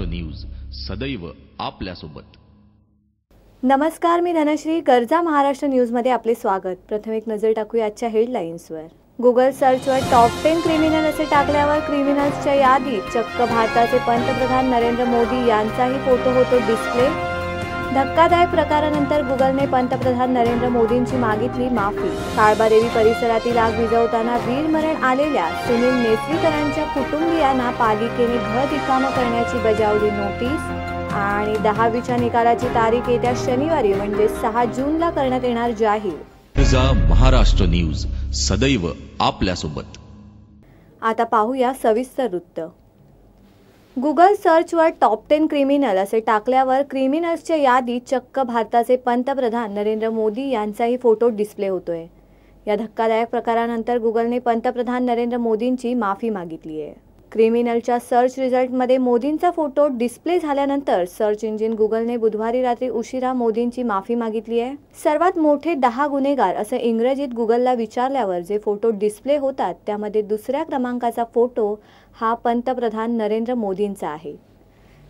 Maharashtra news सदैव नमस्कार मी धनश्री गर्जा महाराष्ट्र न्यूज मध्ये आपले स्वागत प्रथम एक नजर टाकूया आजच्या वर गुगल सर्च वर टॉप टेन क्रिमिनल असे टाकल्यावर क्रिमिनल्सच्या यादीत चक्क भारताचे पंतप्रधान नरेंद्र मोदी यांचाही फोटो होतो डिस्प्ले धक्कादायक प्रकारानंतर गुगलने पंतप्रधान नरेंद्र मोदींची मागितली माफी काळबादेवी परिसरातील आग विजवताना वीरमरण आलेल्या सुनील नेत्रीकरांच्या कुटुंबियांना पालिकेने घर रिकामं करण्याची बजावली नोटीस आणि दहावीच्या निकालाची तारीख येत्या शनिवारी म्हणजे सहा जूनला करण्यात येणार जाहीर महाराष्ट्र न्यूज सदैव आपल्यासोबत आता पाहूया सविस्तर वृत्त गुगल सर्चवर टॉप टेन क्रिमिनल असे टाकल्यावर क्रिमिनल्सच्या यादीत चक्क भारताचे पंतप्रधान नरेंद्र मोदी यांचाही फोटो डिस्प्ले होतोय या धक्कादायक प्रकारानंतर गुगलने पंतप्रधान नरेंद्र मोदींची माफी मागितली आहे क्रिमिनलच्या सर्च रिझल्टमध्ये मोदींचा फोटो डिस्प्ले झाल्यानंतर सर्च इंजिन गुगलने बुधवारी रात्री उशिरा मोदींची माफी मागितली आहे सर्वात मोठे दहा गुन्हेगार असं इंग्रजीत गुगलला विचारल्यावर जे फोटो डिस्प्ले होतात त्यामध्ये दुसऱ्या क्रमांकाचा फोटो हा पंतप्रधान नरेंद्र मोदींचा आहे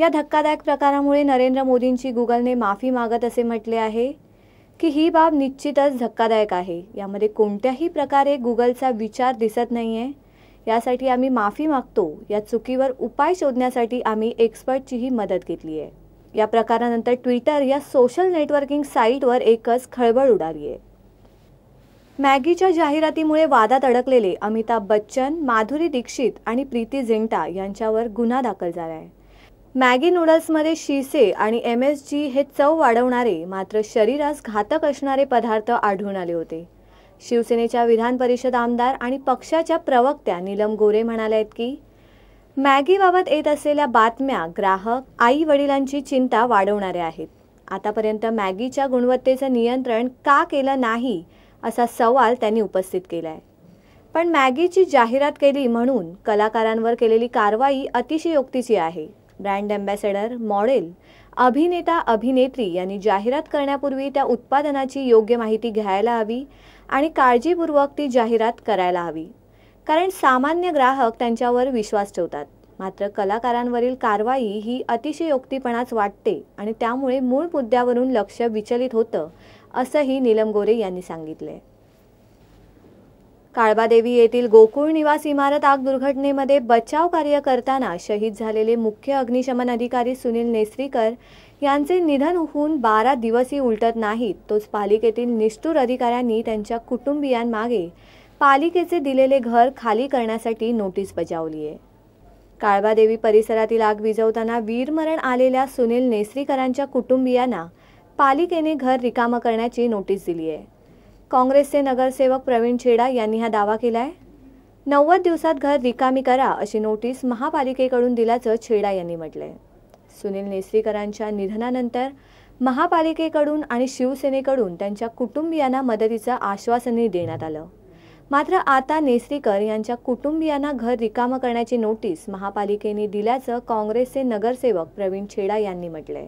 या धक्कादायक प्रकारामुळे नरेंद्र मोदींची गुगलने माफी मागत असे म्हटले आहे की ही बाब निश्चितच धक्कादायक आहे यामध्ये कोणत्याही प्रकारे गुगलचा विचार दिसत नाही आहे यासाठी आम्ही माफी मागतो या चुकीवर उपाय शोधण्यासाठी आम्ही एक्सपर्टचीही मदत घेतली आहे या प्रकारानंतर ट्विटर या सोशल नेटवर्किंग साईटवर एकच खळबळ उडाली आहे मॅगीच्या जाहिरातीमुळे वादात अडकलेले अमिताभ बच्चन माधुरी दीक्षित आणि प्रीती झिंटा यांच्यावर गुन्हा दाखल झाला आहे मॅगी नूडल्समध्ये शिसे आणि एम एस जी हे चव वाढवणारे मात्र शरीरास घातक असणारे पदार्थ आढळून आले होते शिवसेनेच्या विधान परिषद आमदार आणि पक्षाच्या प्रवक्त्या नीलम गोरे म्हणाल्या आहेत की मॅगीबाबत येत असलेल्या बातम्या ग्राहक आई वडिलांची चिंता वाढवणाऱ्या आहेत आतापर्यंत मॅगीच्या गुणवत्तेचं नियंत्रण का केलं नाही असा सवाल त्यांनी उपस्थित केला आहे पण मॅगीची जाहिरात केली म्हणून कलाकारांवर केलेली कारवाई अतिशयोक्तीची आहे ब्रँड अँबॅसेडर मॉडेल अभिनेता अभिनेत्री यांनी जाहिरात करण्यापूर्वी त्या उत्पादनाची योग्य माहिती घ्यायला हवी आणि काळजीपूर्वक ती जाहिरात करायला हवी कारण सामान्य ग्राहक त्यांच्यावर विश्वास ठेवतात मात्र कलाकारांवरील कारवाई ही अतिशयोक्तीपणाच वाटते आणि त्यामुळे मूळ मुद्द्यावरून लक्ष विचलित होतं असंही नीलम गोरे यांनी सांगितलं काळबादेवी येथील गोकुळ निवास इमारत आग दुर्घटनेमध्ये बचाव कार्य करताना शहीद झालेले मुख्य अग्निशमन अधिकारी सुनील नेसरीकर यांचे निधन होऊन बारा दिवसही उलटत नाहीत तोच पालिकेतील निष्ठूर अधिकाऱ्यांनी त्यांच्या कुटुंबियांमागे पालिकेचे दिलेले घर खाली करण्यासाठी नोटीस बजावली आहे काळबादेवी परिसरातील आग विझवताना वीरमरण आलेल्या सुनील नेसरीकरांच्या कुटुंबियांना पालिकेने घर रिकामं करण्याची नोटीस दिली आहे काँग्रेसचे नगरसेवक प्रवीण छेडा यांनी हा दावा केला आहे नव्वद दिवसात घर रिकामी करा अशी नोटीस महापालिकेकडून दिल्याचं छेडा यांनी म्हटलंय सुनील नेसरीकरांच्या निधनानंतर महापालिकेकडून आणि शिवसेनेकडून त्यांच्या कुटुंबियांना मदतीचं आश्वासनही देण्यात आलं मात्र आता नेसरीकर यांच्या कुटुंबियांना घर रिकामं करण्याची नोटीस महापालिकेने दिल्याचं काँग्रेसचे नगरसेवक प्रवीण छेडा यांनी म्हटलंय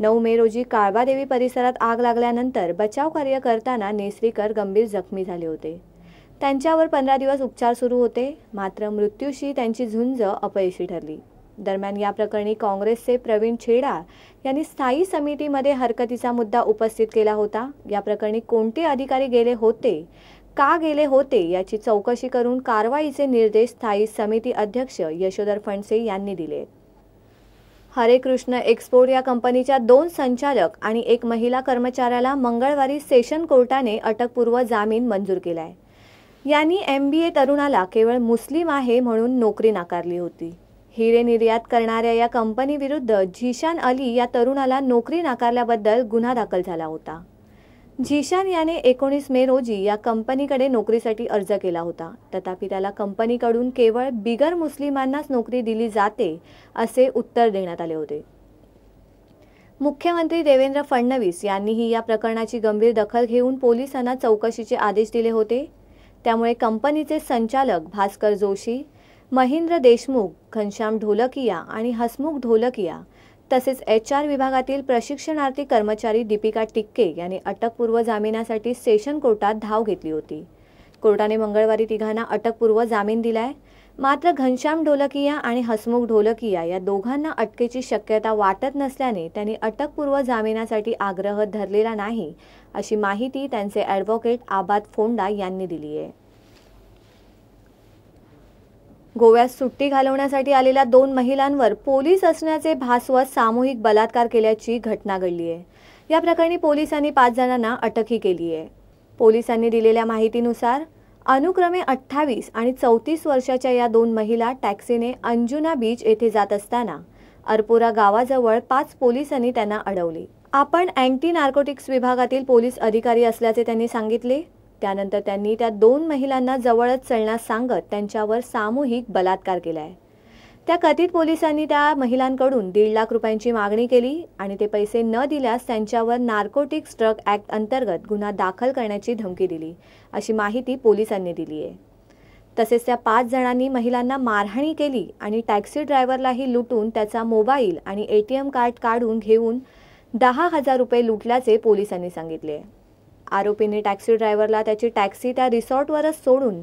नऊ मे रोजी काळबादेवी परिसरात आग लागल्यानंतर बचाव कार्य करताना नेसरीकर गंभीर जखमी झाले होते त्यांच्यावर पंधरा दिवस उपचार सुरू होते मात्र मृत्यूशी त्यांची झुंज अपयशी ठरली दरम्यान या प्रकरणी काँग्रेसचे प्रवीण छेडा यांनी स्थायी समितीमध्ये हरकतीचा मुद्दा उपस्थित केला होता या प्रकरणी कोणते अधिकारी गेले होते का गेले होते याची चौकशी करून कारवाईचे निर्देश स्थायी समिती अध्यक्ष यशोधर फणसे यांनी दिले हरे कृष्ण एक्सपोर्ट या कंपनीच्या दोन संचालक आणि एक महिला कर्मचाऱ्याला मंगळवारी सेशन कोर्टाने अटकपूर्व जामीन मंजूर केला आहे यांनी एम बी ए तरुणाला केवळ मुस्लिम आहे म्हणून नोकरी नाकारली होती हिरे निर्यात करणाऱ्या या कंपनीविरुद्ध झीशान अली या तरुणाला नोकरी नाकारल्याबद्दल गुन्हा दाखल झाला होता झिशान याने एकोणीस मे रोजी या कंपनीकडे नोकरीसाठी अर्ज केला होता तथापि त्याला कंपनीकडून केवळ बिगर मुस्लिमांनाच नोकरी दिली जाते असे उत्तर देण्यात आले होते मुख्यमंत्री देवेंद्र फडणवीस यांनीही या प्रकरणाची गंभीर दखल घेऊन पोलिसांना चौकशीचे आदेश दिले होते त्यामुळे कंपनीचे संचालक भास्कर जोशी महेंद्र देशमुख घनश्याम ढोलकिया आणि हसमुख ढोलकिया तसेच एच आर विभागातील प्रशिक्षणार्थी कर्मचारी दीपिका टिक्के यांनी अटकपूर्व जामिनासाठी सेशन कोर्टात धाव घेतली होती कोर्टाने मंगळवारी तिघांना अटकपूर्व जामीन दिलाय मात्र घनश्याम ढोलकिया आणि हसमुख ढोलकिया या दोघांना अटकेची शक्यता वाटत नसल्याने त्यांनी अटकपूर्व जामिनासाठी आग्रह धरलेला नाही अशी माहिती त्यांचे ॲडव्होकेट आबाद फोंडा यांनी दिली आहे गोव्यात सुट्टी घालवण्यासाठी आलेल्या दोन महिलांवर पोलीस असण्याचे भासवत सामूहिक बलात्कार केल्याची घटना घडली आहे या प्रकरणी पोलिसांनी पाच जणांना अटकही केली आहे पोलिसांनी दिलेल्या माहितीनुसार अनुक्रमे अठ्ठावीस आणि चौतीस वर्षाच्या या दोन महिला टॅक्सीने अंजुना बीच येथे जात असताना अरपोरा गावाजवळ पाच पोलिसांनी त्यांना अडवले आपण अँटी नार्कोटिक्स विभागातील पोलीस अधिकारी असल्याचे त्यांनी सांगितले त्यानंतर त्यांनी त्या दोन महिलांना जवळच चढण्यास सांगत त्यांच्यावर सामूहिक बलात्कार केला आहे त्या कथित पोलिसांनी त्या महिलांकडून दीड लाख रुपयांची मागणी केली आणि ते पैसे न दिल्यास त्यांच्यावर नार्कोटिक्स ड्रग ॲक्ट अंतर्गत गुन्हा दाखल करण्याची धमकी दिली अशी माहिती पोलिसांनी दिली आहे तसेच त्या पाच जणांनी महिलांना मारहाणी केली आणि टॅक्सी ड्रायव्हरलाही लुटून त्याचा मोबाईल आणि ए टी एम कार्ड काढून घेऊन दहा हजार रुपये लुटल्याचे पोलिसांनी सांगितले आरोपींनी टॅक्सी ड्रायव्हरला त्याची टॅक्सी त्या रिसॉर्टवरच सोडून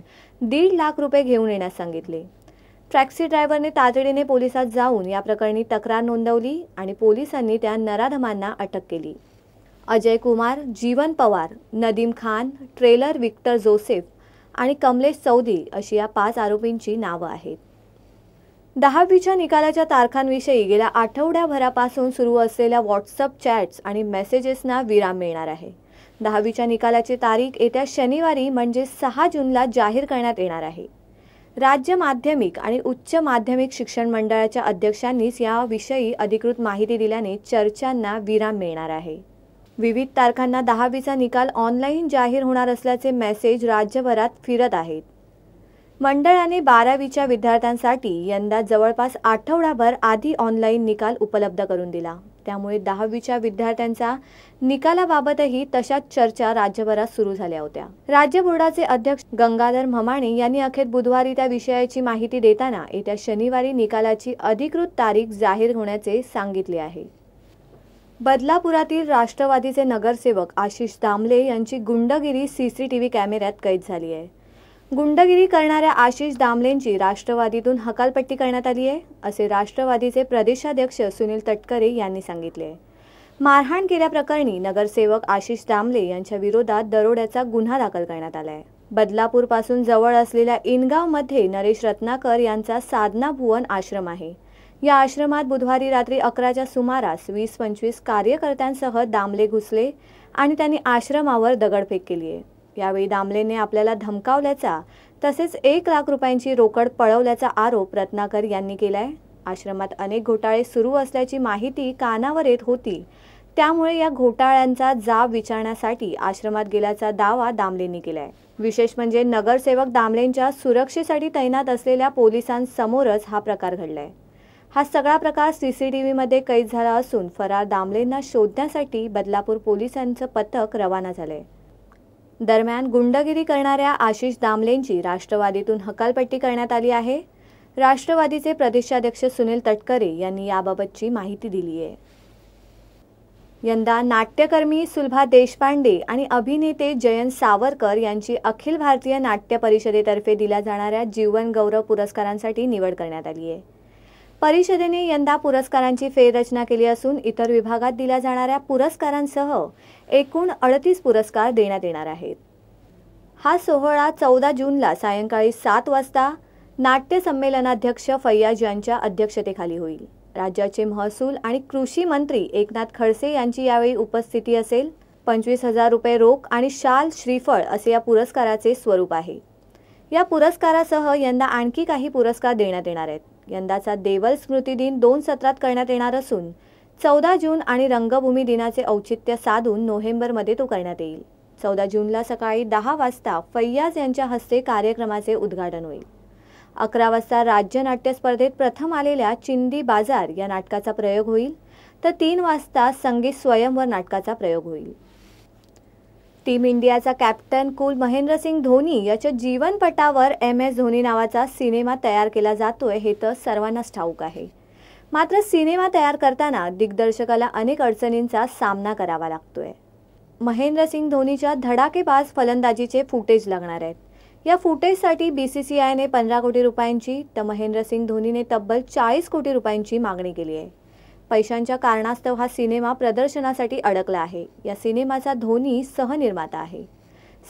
दीड लाख रुपये घेऊन येण्यास सांगितले टॅक्सी ड्रायव्हरने तातडीने पोलिसात जाऊन या प्रकरणी तक्रार नोंदवली आणि पोलिसांनी त्या नराधमांना अटक केली अजय कुमार जीवन पवार नदीम खान ट्रेलर विक्टर जोसेफ आणि कमलेश चौधरी अशी या पाच आरोपींची नावं आहेत दहावीच्या निकालाच्या तारखांविषयी गेल्या आठवड्याभरापासून सुरू असलेल्या व्हॉट्सअप चॅट्स आणि मेसेजेसना विराम मिळणार आहे दहावीच्या निकालाची तारीख येत्या शनिवारी म्हणजे सहा जूनला जाहीर करण्यात येणार आहे राज्य माध्यमिक आणि उच्च माध्यमिक शिक्षण मंडळाच्या अध्यक्षांनीच याविषयी अधिकृत माहिती दिल्याने चर्चांना विराम मिळणार आहे विविध तारखांना दहावीचा निकाल ऑनलाईन जाहीर होणार असल्याचे मेसेज राज्यभरात फिरत आहेत मंडळाने बारावीच्या विद्यार्थ्यांसाठी यंदा जवळपास आठवडाभर आधी ऑनलाईन निकाल उपलब्ध करून दिला त्यामुळे दहावीच्या विद्यार्थ्यांचा निकालाबाबतही तशाच चर्चा राज्यभरात सुरू झाल्या होत्या राज्य बोर्डाचे अध्यक्ष गंगाधर म्हमाणे यांनी अखेर बुधवारी त्या विषयाची माहिती देताना येत्या शनिवारी निकालाची अधिकृत तारीख जाहीर होण्याचे सांगितले आहे बदलापुरातील राष्ट्रवादीचे नगरसेवक आशिष दामले यांची गुंडगिरी सीसीटीव्ही कॅमेऱ्यात कैद झाली आहे गुंडगिरी करणाऱ्या आशिष दामलेंची राष्ट्रवादीतून हकालपट्टी करण्यात आली आहे असे राष्ट्रवादीचे प्रदेशाध्यक्ष सुनील तटकरे यांनी सांगितले मारहाण केल्याप्रकरणी नगरसेवक आशिष दामले यांच्या विरोधात दरोड्याचा गुन्हा दाखल करण्यात आला आहे बदलापूरपासून जवळ असलेल्या इनगावमध्ये नरेश रत्नाकर यांचा साधना भुवन आश्रम आहे या आश्रमात बुधवारी रात्री अकराच्या सुमारास वीस पंचवीस कार्यकर्त्यांसह दामले घुसले आणि त्यांनी आश्रमावर दगडफेक केली आहे यावेळी दामलेने आपल्याला धमकावल्याचा तसेच एक लाख रुपयांची रोकड पळवल्याचा आरोप रत्नाकर यांनी केलाय आश्रमात अनेक घोटाळे सुरू असल्याची माहिती कानावर येत होती त्यामुळे या घोटाळ्यांचा जाब विचारण्यासाठी आश्रमात गेल्याचा दावा दामलेंनी केलाय विशेष म्हणजे नगरसेवक दामलेंच्या सुरक्षेसाठी तैनात असलेल्या पोलिसांसमोरच हा प्रकार घडलाय हा सगळा प्रकार मध्ये कैद झाला असून फरार दामलेंना शोधण्यासाठी बदलापूर पोलिसांचं पथक रवाना झालंय दरम्यान गुंडगिरी करणाऱ्या आशिष दामलेंची राष्ट्रवादीतून हकालपट्टी करण्यात आली आहे राष्ट्रवादीचे प्रदेशाध्यक्ष सुनील तटकरे यांनी याबाबतची माहिती दिली आहे यंदा नाट्यकर्मी सुलभा देशपांडे आणि अभिनेते जयंत सावरकर यांची अखिल भारतीय नाट्य परिषदेतर्फे दिल्या जाणाऱ्या जीवन गौरव पुरस्कारांसाठी निवड करण्यात आली आहे परिषदेने यंदा पुरस्कारांची फेररचना केली असून इतर विभागात दिल्या जाणाऱ्या पुरस्कारांसह एकूण अडतीस पुरस्कार देण्यात येणार आहेत हा सोहळा चौदा जूनला सायंकाळी सात वाजता नाट्य संमेलनाध्यक्ष फैयाज यांच्या अध्यक्षतेखाली होईल राज्याचे महसूल आणि कृषी मंत्री एकनाथ खडसे यांची यावेळी उपस्थिती असेल पंचवीस हजार रुपये रोख आणि शाल श्रीफळ असे या पुरस्काराचे स्वरूप आहे या पुरस्कारासह यंदा आणखी काही पुरस्कार देण्यात येणार आहेत यंदाचा देवल स्मृती दिन दोन सत्रात करण्यात येणार असून चौदा जून आणि रंगभूमी दिनाचे औचित्य साधून नोव्हेंबरमध्ये तो करण्यात येईल चौदा जूनला सकाळी दहा वाजता फैयाज यांच्या हस्ते कार्यक्रमाचे उद्घाटन होईल अकरा वाजता राज्य नाट्य स्पर्धेत प्रथम आलेल्या चिंदी बाजार या नाटकाचा प्रयोग होईल तर तीन वाजता संगीत स्वयंवर नाटकाचा प्रयोग होईल टीम इंडियाचा कॅप्टन कुल महेंद्रसिंग धोनी याच्या जीवनपटावर एम एस धोनी नावाचा सिनेमा तयार केला जातोय हे तर सर्वांनाच ठाऊक आहे मात्र सिनेमा तयार करताना दिग्दर्शकाला अनेक अडचणींचा सामना करावा लागतोय महेंद्रसिंग धोनीच्या धडाकेबाज फलंदाजीचे फुटेज लागणार आहेत या फुटेजसाठी बी सी सी आयने पंधरा कोटी रुपयांची तर महेंद्रसिंग धोनीने तब्बल चाळीस कोटी रुपयांची मागणी केली आहे पैशांच्या कारणास्तव हा सिनेमा प्रदर्शनासाठी अडकला आहे या सिनेमाचा धोनी सहनिर्माता आहे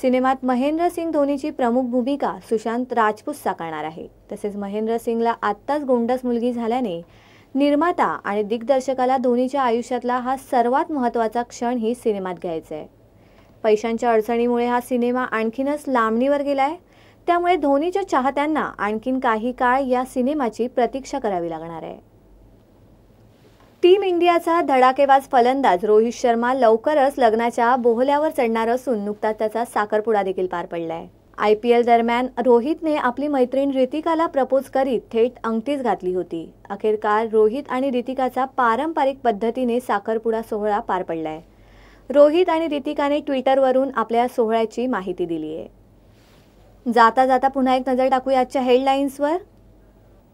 सिनेमात महेंद्र सिंग धोनीची प्रमुख भूमिका सुशांत राजपूत साकारणार आहे तसेच महेंद्र सिंगला आत्ताच गोंडस मुलगी झाल्याने निर्माता आणि दिग्दर्शकाला धोनीच्या आयुष्यातला हा सर्वात महत्त्वाचा ही सिनेमात घ्यायचा आहे पैशांच्या अडचणीमुळे हा सिनेमा आणखीनच लांबणीवर गेलाय त्यामुळे धोनीच्या चाहत्यांना आणखीन काही काळ या सिनेमाची प्रतीक्षा करावी लागणार आहे टीम इंडियाचा धडाकेबाज फलंदाज रोहित शर्मा लवकरच लग्नाच्या बोहल्यावर चढणार असून नुकताच त्याचा साखरपुडा देखील पार पडलाय आय पी एल दरम्यान रोहितने आपली मैत्रीण रितिकाला प्रपोज करीत थेट अंगठीच घातली होती अखेरकार रोहित आणि रितिकाचा पारंपरिक पद्धतीने साखरपुडा सोहळा पार पडलाय रोहित आणि रितिकाने ट्विटरवरून आपल्या सोहळ्याची माहिती दिली आहे जाता जाता पुन्हा एक नजर टाकूया आजच्या हेडलाईन्सवर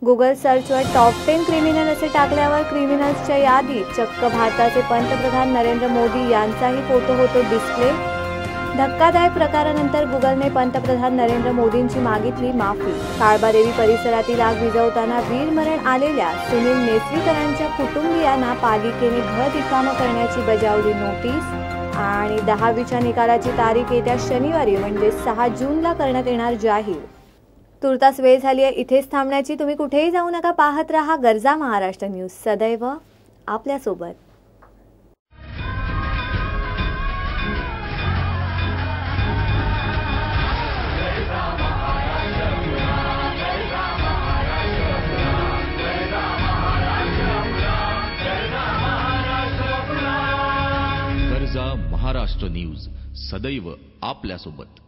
गुगल सर्चवर टॉप टेन क्रिमिनल असे टाकल्यावर क्रिमिनल्सच्या यादीत चक्क भारताचे पंतप्रधान नरेंद्र मोदी यांचाही फोटो होतो डिस्प्ले धक्कादायक प्रकारानंतर गुगलने पंतप्रधान नरेंद्र मोदींची मागितली माफी काळबादेवी परिसरातील आग विजवताना वीरमरण आलेल्या सुनील नेत्रीकरांच्या कुटुंबियांना पालिकेने घर रिकामं करण्याची बजावली नोटीस आणि दहावीच्या निकालाची तारीख येत्या शनिवारी म्हणजे सहा जूनला करण्यात येणार जाहीर तुर्तास वेळ झाली आहे इथेच थांबण्याची तुम्ही कुठेही जाऊ नका पाहत रहा गरजा महाराष्ट्र न्यूज सदैव आपल्यासोबत महाराष्ट्र न्यूज सदैव आपल्यासोबत